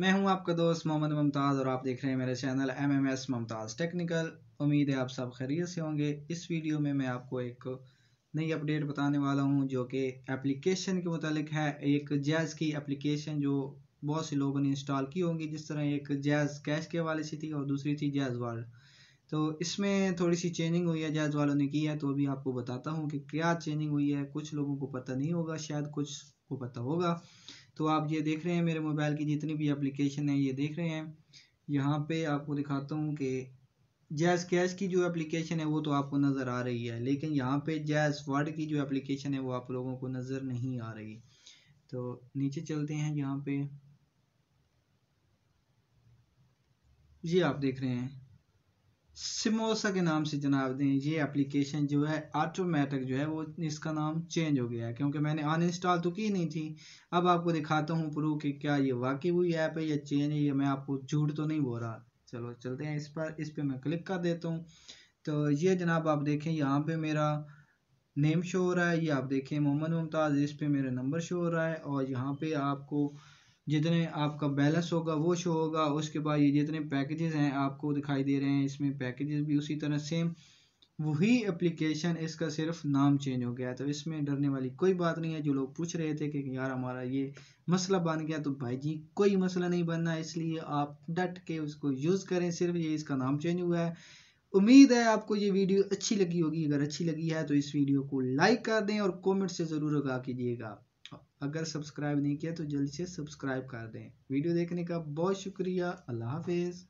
मैं हूं आपका दोस्त मोहम्मद मुमताज़ और आप देख रहे हैं मेरे channel M M S Mumtaz technical उम्मीद है आप सब खैरियत से होंगे इस वीडियो में मैं आपको एक नई अपडेट बताने वाला हूं जो कि एप्लीकेशन के मतलब है एक जैज़ की एप्लीकेशन जो बहुत से लोगों ने इंस्टॉल की होगी जिस तरह एक जैज़ कैश के हवाले से थी और दूसरी थी जैज़ वर्ल्ड तो इसमें थोड़ी सी चेंजिंग हुई है जैज़ वालों ने की है तो अभी आपको बताता हूँ कि क्या चेंजिंग हुई है कुछ लोगों को पता नहीं होगा शायद कुछ को पता होगा तो आप ये देख रहे हैं मेरे मोबाइल की जितनी भी एप्लीकेशन है ये देख रहे हैं यहाँ पे आपको दिखाता हूँ कि जैस कैश की जो एप्लीकेशन है वो तो आपको नज़र आ रही है लेकिन यहाँ पे जैस वर्ड की जो एप्लीकेशन है वो आप लोगों को नज़र नहीं आ रही तो नीचे चलते हैं यहाँ पे ये आप देख रहे हैं सिमोसा के नाम से जनाब दें ये एप्लीकेशन जो है ऑटोमेटिक जो है वो इसका नाम चेंज हो गया है क्योंकि मैंने अनइंस्टॉल तो की नहीं थी अब आपको दिखाता हूँ प्रूफ कि क्या ये वाकई हुई ऐप है या चेंज है या मैं आपको झूठ तो नहीं बोल रहा चलो चलते हैं इस पर इस पर मैं क्लिक कर देता हूँ तो ये जनाब आप देखें यहाँ पर मेरा नेम शो हो रहा है ये आप देखें मोहम्मद मुमताज़ इस पर मेरा नंबर शो हो रहा है और यहाँ पर आपको जितने आपका बैलेंस होगा वो शो होगा उसके बाद ये जितने पैकेजेस हैं आपको दिखाई दे रहे हैं इसमें पैकेजेस भी उसी तरह सेम वही एप्लीकेशन इसका सिर्फ नाम चेंज हो गया है तो इसमें डरने वाली कोई बात नहीं है जो लोग पूछ रहे थे कि यार हमारा ये मसला बन गया तो भाई जी कोई मसला नहीं बनना इसलिए आप डट के उसको यूज़ करें सिर्फ ये इसका नाम चेंज हुआ है उम्मीद है आपको ये वीडियो अच्छी लगी होगी अगर अच्छी लगी है तो इस वीडियो को लाइक कर दें और कॉमेंट से ज़रूर आगा कीजिएगा अगर सब्सक्राइब नहीं किया तो जल्दी से सब्सक्राइब कर दें वीडियो देखने का बहुत शुक्रिया अल्लाह हाफिज़